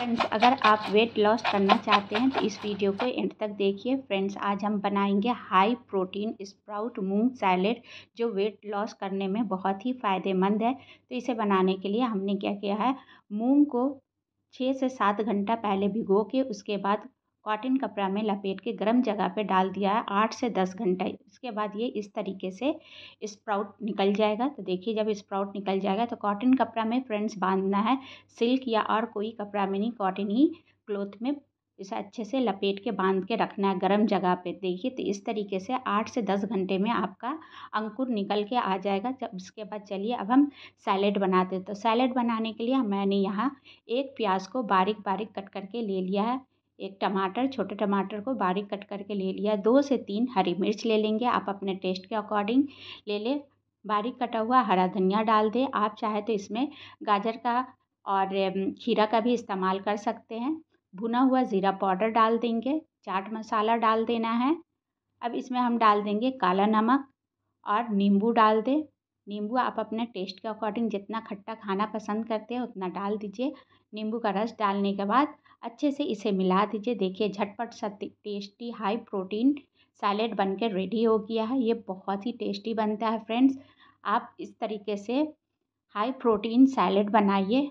friends अगर आप weight loss करना चाहते हैं तो इस वीडियो को एंड तक देखिए फ्रेंड्स आज हम बनाएंगे हाई प्रोटीन स्प्राउट मूंग सैलेड जो वेट लॉस करने में बहुत ही फ़ायदेमंद है तो इसे बनाने के लिए हमने क्या किया है मूंग को छः से सात घंटा पहले भिगो के उसके बाद कॉटन कपड़ा में लपेट के गर्म जगह पे डाल दिया है आठ से दस घंटा उसके बाद ये इस तरीके से स्प्राउट निकल जाएगा तो देखिए जब स्प्राउट निकल जाएगा तो कॉटन कपड़ा में फ्रेंड्स बांधना है सिल्क या और कोई कपड़ा में नहीं कॉटन ही क्लोथ में इसे अच्छे से लपेट के बांध के रखना है गर्म जगह पे देखिए तो इस तरीके से आठ से दस घंटे में आपका अंकुर निकल के आ जाएगा जब उसके बाद चलिए अब हम सैलेड बनाते हैं तो सैलेड बनाने के लिए मैंने यहाँ एक प्याज को बारीक बारीक कट करके ले लिया है एक टमाटर छोटे टमाटर को बारीक कट करके ले लिया दो से तीन हरी मिर्च ले लेंगे आप अपने टेस्ट के अकॉर्डिंग ले लें बारीक कटा हुआ हरा धनिया डाल दें आप चाहे तो इसमें गाजर का और खीरा का भी इस्तेमाल कर सकते हैं भुना हुआ ज़ीरा पाउडर डाल देंगे चाट मसाला डाल देना है अब इसमें हम डाल देंगे काला नमक और नींबू डाल दें नींबू आप अपने टेस्ट के अकॉर्डिंग जितना खट्टा खाना पसंद करते हैं उतना डाल दीजिए नींबू का रस डालने के बाद अच्छे से इसे मिला दीजिए देखिए झटपट सा टेस्टी हाई प्रोटीन सैलेड बन के रेडी हो गया है ये बहुत ही टेस्टी बनता है फ्रेंड्स आप इस तरीके से हाई प्रोटीन सैलेड बनाइए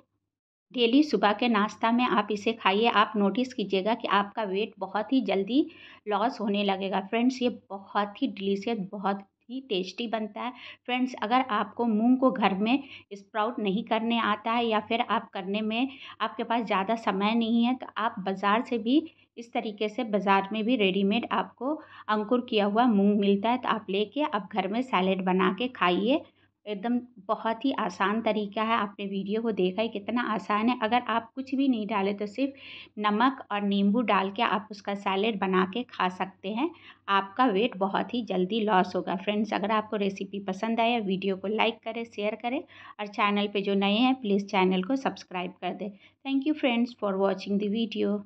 डेली सुबह के नाश्ता में आप इसे खाइए आप नोटिस कीजिएगा कि आपका वेट बहुत ही जल्दी लॉस होने लगेगा फ्रेंड्स ये बहुत ही डिलीशियस बहुत ही टेस्टी बनता है फ्रेंड्स अगर आपको मूंग को घर में स्प्राउट नहीं करने आता है या फिर आप करने में आपके पास ज़्यादा समय नहीं है तो आप बाज़ार से भी इस तरीके से बाज़ार में भी रेडीमेड आपको अंकुर किया हुआ मूंग मिलता है तो आप लेके आप घर में सैलेड बना के खाइए एकदम बहुत ही आसान तरीका है आपने वीडियो को देखा है कितना आसान है अगर आप कुछ भी नहीं डालें तो सिर्फ नमक और नींबू डाल के आप उसका सैलेड बना के खा सकते हैं आपका वेट बहुत ही जल्दी लॉस होगा फ्रेंड्स अगर आपको रेसिपी पसंद आए वीडियो को लाइक करें शेयर करें और चैनल पे जो नए हैं प्लीज़ चैनल को सब्सक्राइब कर दें thank you friends for watching the video